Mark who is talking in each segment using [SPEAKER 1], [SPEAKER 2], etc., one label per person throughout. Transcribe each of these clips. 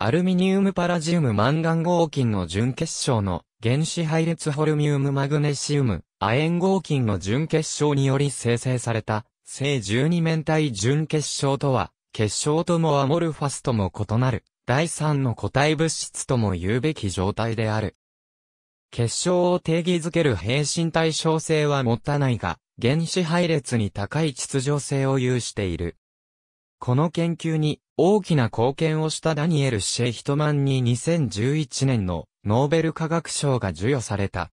[SPEAKER 1] アルミニウムパラジウムマンガン合金の準結晶の原子配列ホルミウムマグネシウム亜鉛合金の準結晶により生成された正12面体準結晶とは結晶ともアモルファスとも異なる第三の固体物質とも言うべき状態である。結晶を定義づける平身対称性は持たないが、原子配列に高い秩序性を有している。この研究に大きな貢献をしたダニエル・シェイトマンに2011年のノーベル化学賞が授与された。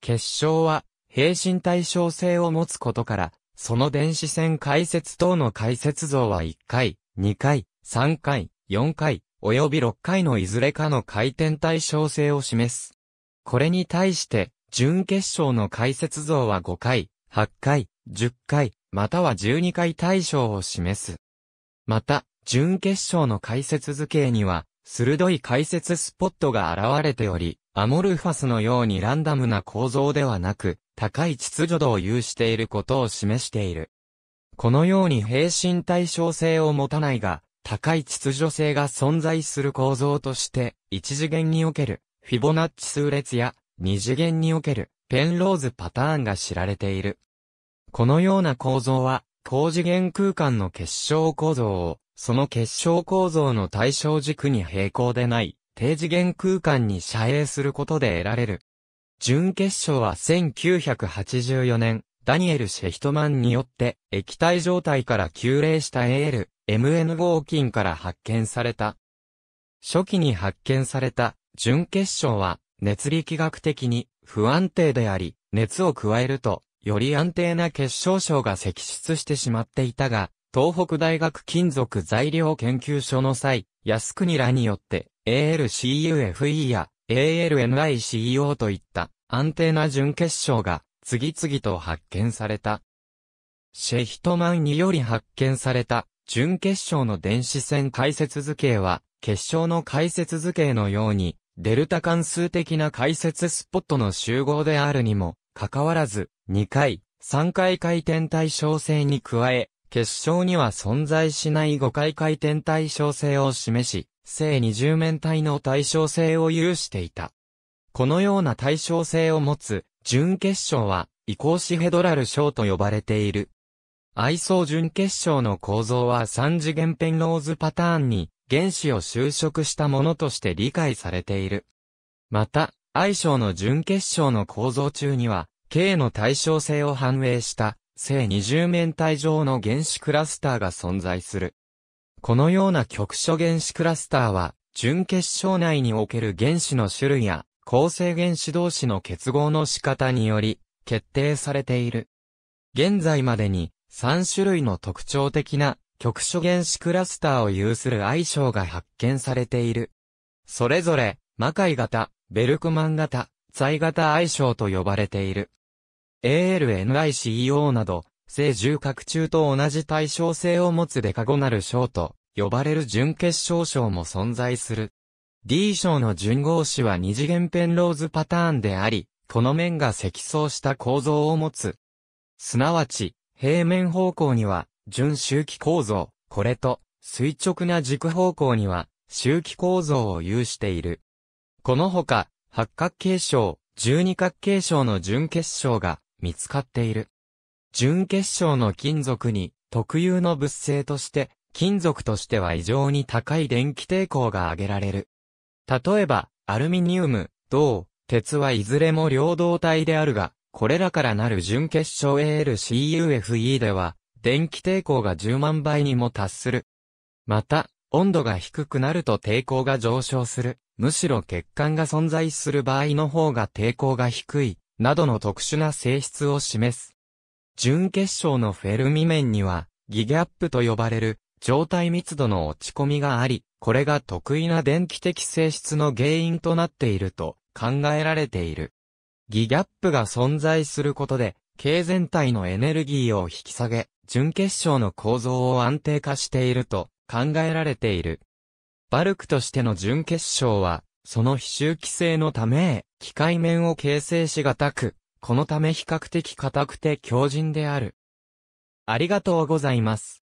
[SPEAKER 1] 結晶は平身対称性を持つことから、その電子線解説等の解説像は1回、2回、3回、4回、及び6回のいずれかの回転対称性を示す。これに対して、準結晶の解説像は5回、8回、10回、または12回対象を示す。また、準決勝の解説図形には、鋭い解説スポットが現れており、アモルファスのようにランダムな構造ではなく、高い秩序度を有していることを示している。このように平身対称性を持たないが、高い秩序性が存在する構造として、一次元におけるフィボナッチ数列や、二次元におけるペンローズパターンが知られている。このような構造は、高次元空間の結晶構造を、その結晶構造の対象軸に平行でない、低次元空間に遮影することで得られる。準結晶は1984年、ダニエル・シェヒトマンによって、液体状態から急冷した AL、m n 合金から発見された。初期に発見された準結晶は熱力学的に不安定であり、熱を加えるとより安定な結晶症が積出してしまっていたが、東北大学金属材料研究所の際、安国らによって、ALCUFE や ALNICO といった安定な準結晶が次々と発見された。シェヒトマンにより発見された準結晶の電子線解説図形は、結晶の解説図形のように、デルタ関数的な解説スポットの集合であるにも、関わらず、2回、3回回転対称性に加え、決勝には存在しない5回回転対称性を示し、正二十面体の対称性を有していた。このような対称性を持つ、準決勝は、移行シヘドラル章と呼ばれている。愛想準決勝の構造は3次元ペンローズパターンに、原子を修飾したものとして理解されている。また、相性の準結晶の構造中には、K の対称性を反映した、正二重面体上の原子クラスターが存在する。このような局所原子クラスターは、準結晶内における原子の種類や、構成原子同士の結合の仕方により、決定されている。現在までに、3種類の特徴的な、局所原子クラスターを有する相性が発見されている。それぞれ、魔界型、ベルクマン型、在型愛称と呼ばれている。ALNICEO など、正重角中と同じ対称性を持つデカゴナル賞と呼ばれる準決勝賞も存在する。D 賞の順号子は二次元ペンローズパターンであり、この面が積層した構造を持つ。すなわち、平面方向には、準周期構造、これと、垂直な軸方向には、周期構造を有している。このほか、八角形章、十二角形章の準結晶が見つかっている。準結晶の金属に特有の物性として、金属としては異常に高い電気抵抗が挙げられる。例えば、アルミニウム、銅、鉄はいずれも両導体であるが、これらからなる準結晶 ALCUFE では、電気抵抗が10万倍にも達する。また、温度が低くなると抵抗が上昇する。むしろ血管が存在する場合の方が抵抗が低い、などの特殊な性質を示す。準結晶のフェルミ面には、ギギャップと呼ばれる、状態密度の落ち込みがあり、これが得意な電気的性質の原因となっていると考えられている。ギギャップが存在することで、経全体のエネルギーを引き下げ、準結晶の構造を安定化していると考えられている。バルクとしての準決勝は、その非周期性のため、機械面を形成しがたく、このため比較的硬くて強靭である。ありがとうございます。